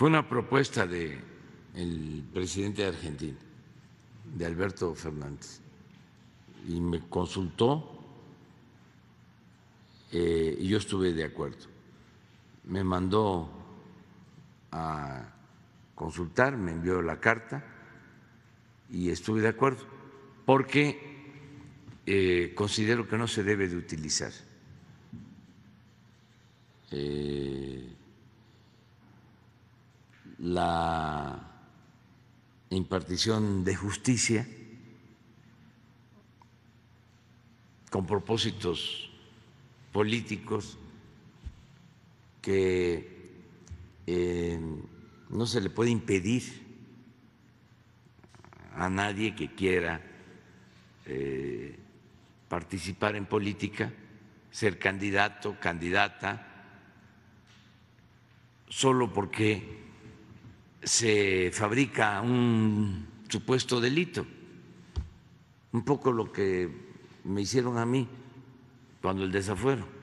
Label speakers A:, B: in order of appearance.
A: Fue una propuesta del presidente de Argentina, de Alberto Fernández, y me consultó eh, y yo estuve de acuerdo. Me mandó a consultar, me envió la carta y estuve de acuerdo, porque eh, considero que no se debe de utilizar. Eh, la impartición de justicia con propósitos políticos que eh, no se le puede impedir a nadie que quiera eh, participar en política, ser candidato, candidata, solo porque se fabrica un supuesto delito, un poco lo que me hicieron a mí cuando el desafuero